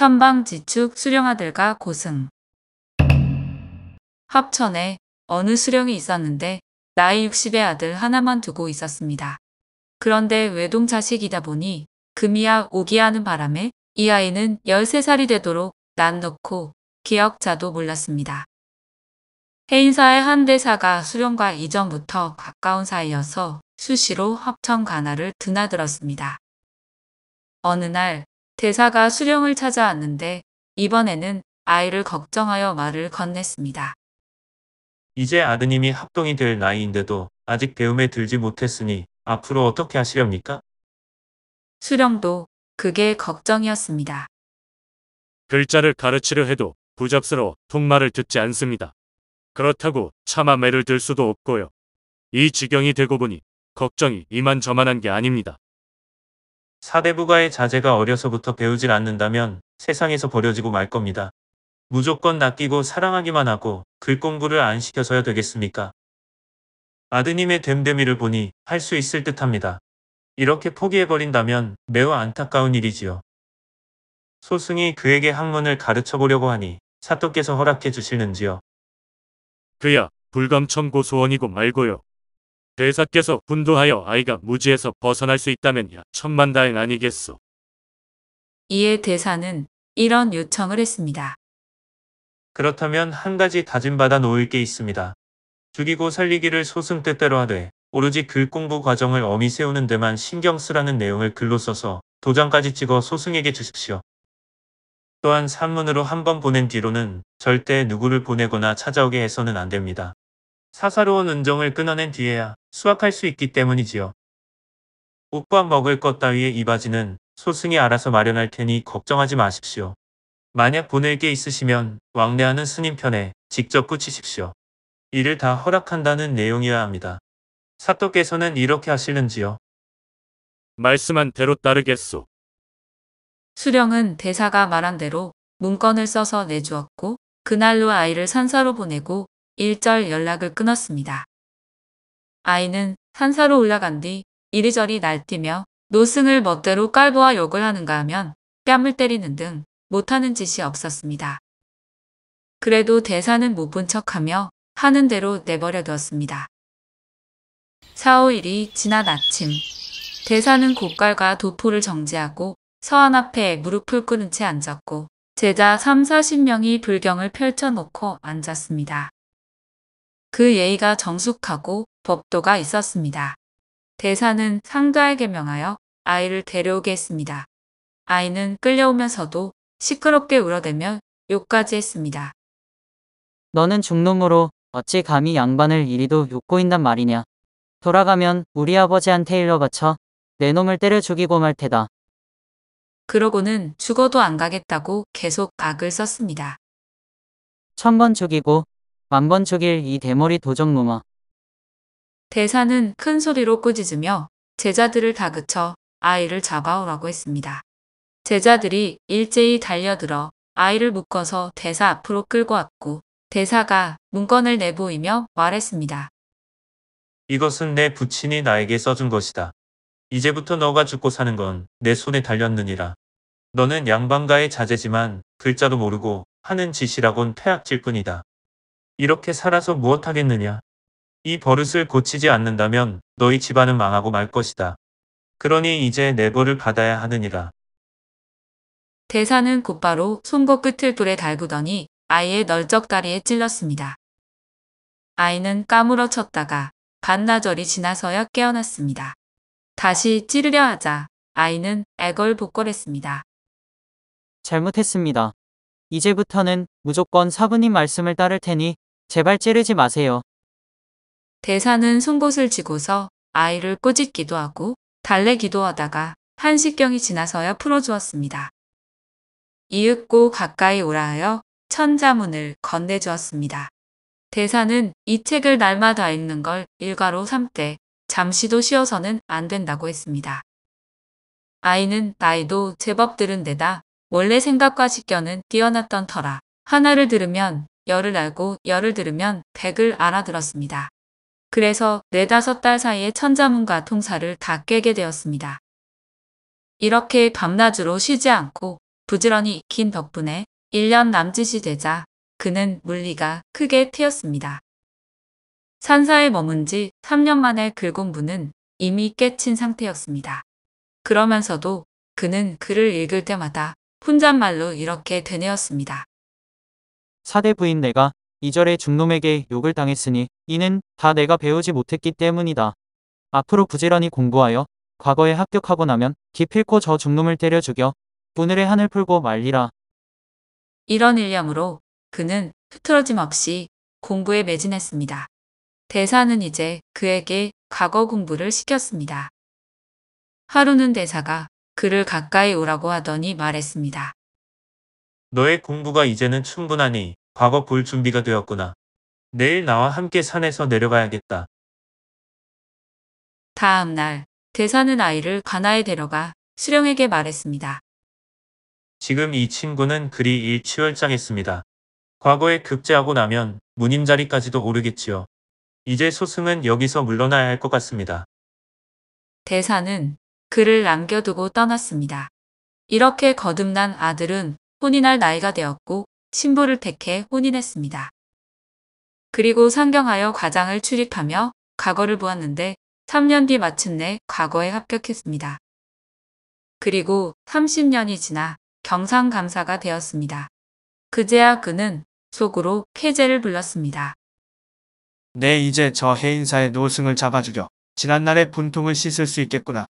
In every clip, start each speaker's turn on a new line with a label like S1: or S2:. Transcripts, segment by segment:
S1: 천방지축 수령아들과 고승 합천에 어느 수령이 있었는데 나이 60의 아들 하나만 두고 있었습니다. 그런데 외동 자식이다 보니 금이야 오기하는 바람에 이 아이는 13살이 되도록 난 넣고 기억자도 몰랐습니다. 해인사의 한 대사가 수령과 이전부터 가까운 사이여서 수시로 합천 가나를 드나들었습니다. 어느 날 대사가 수령을 찾아왔는데 이번에는 아이를 걱정하여 말을 건넸습니다.
S2: 이제 아드님이 합동이 될 나이인데도 아직 배움에 들지 못했으니 앞으로 어떻게 하시렵니까?
S1: 수령도 그게 걱정이었습니다.
S2: 글자를 가르치려 해도 부잡스러워 통말을 듣지 않습니다. 그렇다고 차마 매를 들 수도 없고요. 이 지경이 되고 보니 걱정이 이만저만한 게 아닙니다. 사대부가의 자제가 어려서부터 배우질 않는다면 세상에서 버려지고 말 겁니다. 무조건 낚이고 사랑하기만 하고 글공부를 안 시켜서야 되겠습니까? 아드님의 됨됨이를 보니 할 수 있을 듯합니다. 이렇게 포기해버린다면 매우 안타까운 일이지요. 소승이 그에게 학문을 가르쳐보려고 하니 사또께서 허락해 주시는지요. 그야 불감천고 소원이고 말고요. 대사께서 분도하여 아이가 무지에서 벗어날 수 있다면야 천만다행 아니겠소.
S1: 이에 대사는 이런 요청을 했습니다.
S2: 그렇다면 한 가지 다짐받아 놓을 게 있습니다. 죽이고 살리기를 소승 때때로 하되 오로지 글 그 공부 과정을 어미 세우는 데만 신경 쓰라는 내용을 글로 써서 도장까지 찍어 소승에게 주십시오. 또한 산문으로 한 번 보낸 뒤로는 절대 누구를 보내거나 찾아오게 해서는 안 됩니다. 사사로운 은정을 끊어낸 뒤에야 수확할 수 있기 때문이지요. 옷과 먹을 것따위의 이바지는 소승이 알아서 마련할 테니 걱정하지 마십시오. 만약 보낼 게 있으시면 왕래하는 스님 편에 직접 붙이십시오. 이를 다 허락한다는 내용이어야 합니다. 사또께서는 이렇게 하시는지요? 말씀한 대로 따르겠소.
S1: 수령은 대사가 말한 대로 문건을 써서 내주었고 그날로 아이를 산사로 보내고 일절 연락을 끊었습니다. 아이는 산사로 올라간 뒤 이리저리 날뛰며 노승을 멋대로 깔보아 욕을 하는가 하면 뺨을 때리는 등 못하는 짓이 없었습니다. 그래도 대사는 못 본 척하며 하는 대로 내버려 두었습니다. 4, 5일이 지난 아침 대사는 고깔과 도포를 정지하고 서안 앞에 무릎을 꿇은 채 앉았고 제자 3, 40명이 불경을 펼쳐놓고 앉았습니다. 그 예의가 정숙하고 법도가 있었습니다. 대사는 상가에게 명하여 아이를 데려오게 했습니다. 아이는 끌려오면서도 시끄럽게 울어대며 욕까지 했습니다. 너는 중놈으로 어찌 감히 양반을 이리도 욕고있단 말이냐. 돌아가면 우리 아버지한테 일러 바쳐 내 놈을 때려 죽이고 말 테다. 그러고는 죽어도 안 가겠다고 계속 악을 썼습니다. 천번 죽이고 만번척일 이 대머리 도적놈아. 대사는 큰 소리로 꾸짖으며 제자들을 다그쳐 아이를 잡아오라고 했습니다. 제자들이 일제히 달려들어 아이를 묶어서 대사 앞으로 끌고 왔고 대사가 문건을 내보이며 말했습니다.
S2: 이것은 내 부친이 나에게 써준 것이다. 이제부터 너가 죽고 사는 건 내 손에 달렸느니라. 너는 양반가의 자제지만 글자도 모르고 하는 짓이라곤 퇴악질 뿐이다. 이렇게 살아서 무엇하겠느냐. 이 버릇을 고치지 않는다면 너희 집안은 망하고 말 것이다. 그러니 이제 내벌을 받아야 하느니라.
S1: 대사는 곧바로 손목 끝을 불에 달구더니 아이의 널적 다리에 찔렀습니다. 아이는 까무러쳤다가 반나절이 지나서야 깨어났습니다. 다시 찌르려 하자 아이는 애걸복걸했습니다.
S3: 잘못했습니다. 이제부터는 무조건 사부님 말씀을 따를 테니 제발 찌르지 마세요.
S1: 대사는 송곳을 쥐고서 아이를 꼬집기도 하고 달래기도 하다가 한시경이 지나서야 풀어주었습니다. 이윽고 가까이 오라 하여 천자문을 건네주었습니다. 대사는 이 책을 날마다 읽는 걸 일과로 삼되 잠시도 쉬어서는 안 된다고 했습니다. 아이는 나이도 제법 들은 데다 원래 생각과 직견은 뛰어났던 터라 하나를 들으면 열을 알고 열을 들으면 백을 알아들었습니다. 그래서 네다섯 달 사이에 천자문과 통사를 다깨게 되었습니다. 이렇게 밤낮으로 쉬지 않고 부지런히 익힌 덕분에 1년 남짓이 되자 그는 물리가 크게 트였습니다. 산사에 머문 지 3년 만에 글공부는 이미 깨친 상태였습니다. 그러면서도 그는 글을 읽을 때마다 혼잣말로 이렇게 되뇌었습니다.
S3: 사대 부인 내가 이절의 중놈에게 욕을 당했으니 이는 다 내가 배우지 못했기 때문이다. 앞으로 부지런히 공부하여 과거에 합격하고 나면 기필코 저 중놈을 때려 죽여 분늘의 한을 풀고 말리라.
S1: 이런 일념으로 그는 흐트러짐 없이 공부에 매진했습니다. 대사는 이제 그에게 과거 공부를 시켰습니다. 하루는 대사가 그를 가까이 오라고 하더니 말했습니다.
S2: 너의 공부가 이제는 충분하니 과거 볼 준비가 되었구나. 내일 나와 함께 산에서 내려가야겠다.
S1: 다음 날 대사는 아이를 가나에 데려가 수령에게 말했습니다.
S2: 지금 이 친구는 그리 일취월장했습니다 과거에 급제하고 나면 문인 자리까지도 오르겠지요. 이제 소승은 여기서 물러나야 할 것 같습니다.
S1: 대사는 그를 남겨두고 떠났습니다. 이렇게 거듭난 아들은 혼인할 나이가 되었고 신부를 택해 혼인했습니다. 그리고 상경하여 과장을 출입하며 과거를 보았는데 3년 뒤 마침내 과거에 합격했습니다. 그리고 30년이 지나 경상감사가 되었습니다. 그제야 그는 속으로 쾌재를 불렀습니다.
S2: 네 이제 저 해인사의 노승을 잡아주려 지난날의 분통을 씻을 수 있겠구나.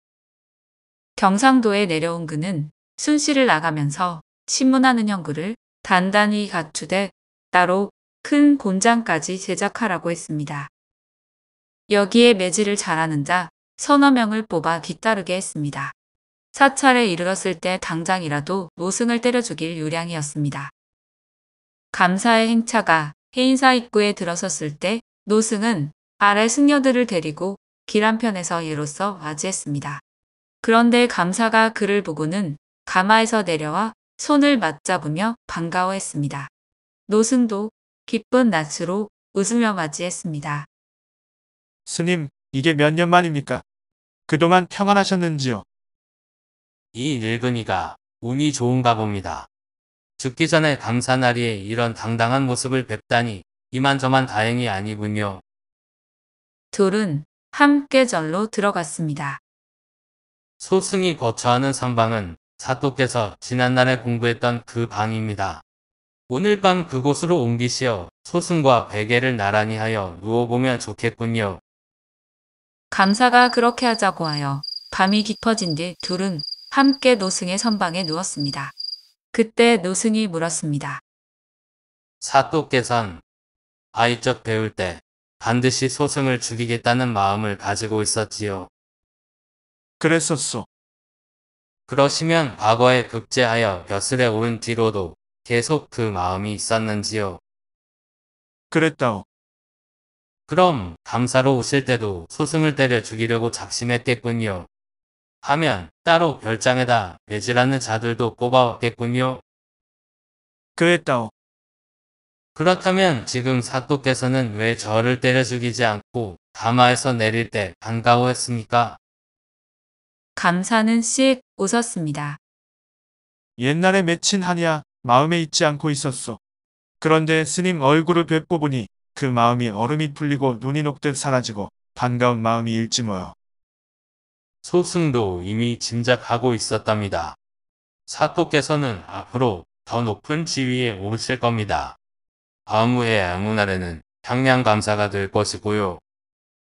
S1: 경상도에 내려온 그는 순시를 나가면서 친문하는 형글을 단단히 갖추되 따로 큰 곤장까지 제작하라고 했습니다. 여기에 매질을 잘하는 자 서너 명을 뽑아 뒤따르게 했습니다. 사찰에 이르렀을 때 당장이라도 노승을 때려주길 요량이었습니다. 감사의 행차가 해인사 입구에 들어섰을 때 노승은 아래 승려들을 데리고 길 한편에서 예로써 맞이했습니다. 그런데 감사가 그를 보고는 가마에서 내려와 손을 맞잡으며 반가워했습니다. 노승도 기쁜 낯으로 웃으며 맞이했습니다.
S2: 스님, 이게 몇 년 만입니까? 그동안 평안하셨는지요?
S3: 이 일근이가 운이 좋은가 봅니다. 죽기 전에 감사나리에 이런 당당한 모습을 뵙다니 이만저만 다행이 아니군요.
S1: 둘은 함께 절로 들어갔습니다.
S3: 소승이 거처하는 상방은 사또께서 지난날에 공부했던 그 방입니다. 오늘 밤 그곳으로 옮기시어 소승과 베개를 나란히 하여 누워보면 좋겠군요.
S1: 감사가 그렇게 하자고 하여 밤이 깊어진 뒤 둘은 함께 노승의 선방에 누웠습니다. 그때 노승이 물었습니다.
S3: 사또께선 아이적 배울 때 반드시 소승을 죽이겠다는 마음을 가지고 있었지요. 그랬었소. 그러시면 과거에 급제하여 벼슬에 온 뒤로도 계속 그 마음이 있었는지요? 그랬다오. 그럼 감사로 오실 때도 소승을 때려 죽이려고 작심했겠군요. 하면 따로 별장에다 매질하는 자들도 꼽아왔겠군요. 그랬다오. 그렇다면 지금 사또께서는 왜 저를 때려 죽이지 않고 가마에서 내릴 때 반가워했습니까?
S1: 감사는 씩 웃었습니다.
S3: 옛날에 맺힌 한이야
S2: 마음에 잊지 않고 있었소. 그런데 스님 얼굴을 뵙고 보니 그 마음이 얼음이 풀리고 눈이 녹듯 사라지고 반가운 마음이 일지 뭐요.
S3: 소승도 이미 짐작하고 있었답니다. 사토께서는 앞으로 더 높은 지위에 오실 겁니다. 다음 후에 아무날에는 향량 감사가 될 것이고요.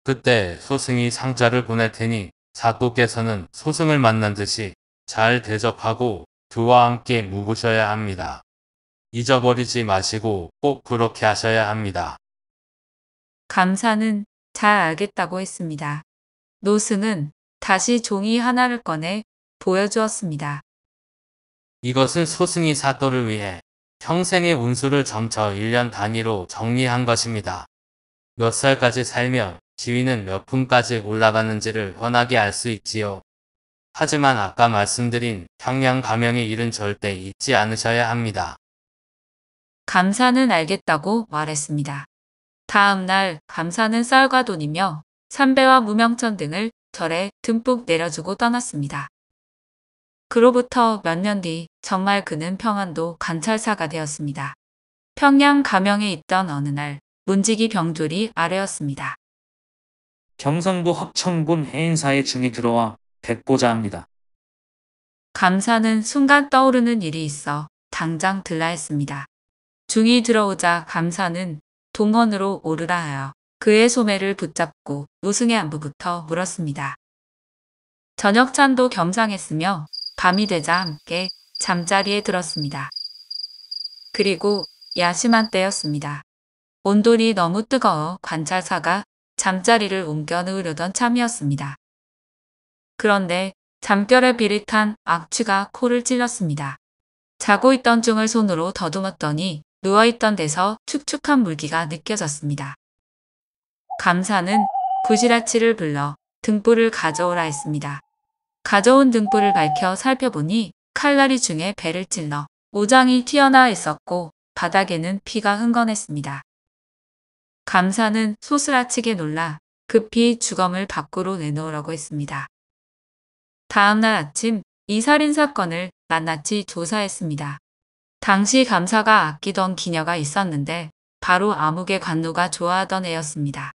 S3: 그때 소승이 상자를 보낼 테니 사토께서는 소승을 만난 듯이 잘 대접하고 그와 함께 묵으셔야 합니다. 잊어버리지 마시고 꼭 그렇게 하셔야 합니다.
S1: 감사는 잘 알겠다고 했습니다. 노승은 다시 종이 하나를 꺼내 보여주었습니다.
S3: 이것은 소승이 사또를 위해 평생의 운수를 점쳐 1년 단위로 정리한 것입니다. 몇 살까지 살며 지위는 몇 품까지 올라갔는지를 훤하게 알 수 있지요. 하지만 아까 말씀드린 평양 감형의 일은 절대 잊지 않으셔야 합니다.
S1: 감사는 알겠다고 말했습니다. 다음 날 감사는 쌀과 돈이며 삼배와 무명천 등을 절에 듬뿍 내려주고 떠났습니다. 그로부터 몇 년 뒤 정말 그는 평안도 관찰사가 되었습니다. 평양 가명에 있던 어느 날 문지기 병졸이 아래였습니다.
S3: 경상도 합천군 해인사의 증이 들어와 뵙고자 합니다.
S1: 감사는 순간 떠오르는 일이 있어 당장 들라 했습니다. 중이 들어오자 감사는 동원으로 오르라 하여 그의 소매를 붙잡고 노승의 안부부터 물었습니다. 저녁찬도 겸상했으며 밤이 되자 함께 잠자리에 들었습니다. 그리고 야심한 때였습니다. 온돌이 너무 뜨거워 관찰사가 잠자리를 옮겨 누우려던 참이었습니다. 그런데 잠결에 비릿한 악취가 코를 찔렀습니다. 자고 있던 중을 손으로 더듬었더니 누워있던 데서 축축한 물기가 느껴졌습니다. 감사는 구시라치를 불러 등불을 가져오라 했습니다. 가져온 등불을 밝혀 살펴보니 칼날이 중에 배를 찔러 오장이 튀어나와 있었고 바닥에는 피가 흥건했습니다. 감사는 소스라치게 놀라 급히 주검을 밖으로 내놓으라고 했습니다. 다음날 아침 이 살인 사건을 낱낱이 조사했습니다. 당시 감사가 아끼던 기녀가 있었는데 바로 암흑의 관노가 좋아하던 애였습니다.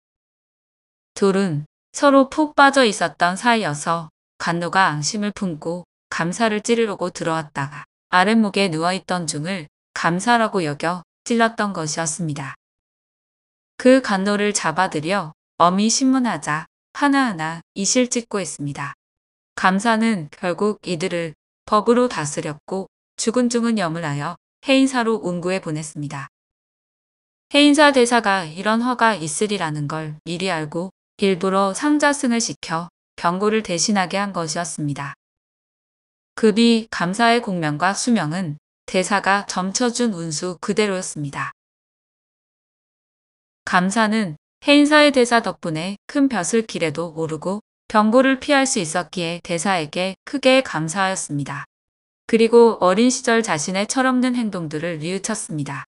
S1: 둘은 서로 푹 빠져 있었던 사이여서 관노가 앙심을 품고 감사를 찌르려고 들어왔다가 아랫목에 누워있던 중을 감사라고 여겨 찔렀던 것이었습니다. 그간노를 잡아들여 어미 신문하자 하나하나 이실 찍고 있습니다 감사는 결국 이들을 법으로 다스렸고 죽은 중은 염을 하여 해인사로 운구해 보냈습니다. 해인사 대사가 이런 허가 있으리라는 걸 미리 알고 일부러 상자승을 시켜 병고를 대신하게 한 것이었습니다. 급이 감사의 공명과 수명은 대사가 점쳐준 운수 그대로였습니다. 감사는 해인사의 대사 덕분에 큰 벼슬길에도 오르고 경고를 피할 수 있었기에 대사에게 크게 감사하였습니다. 그리고 어린 시절 자신의 철없는 행동들을 뉘우쳤습니다.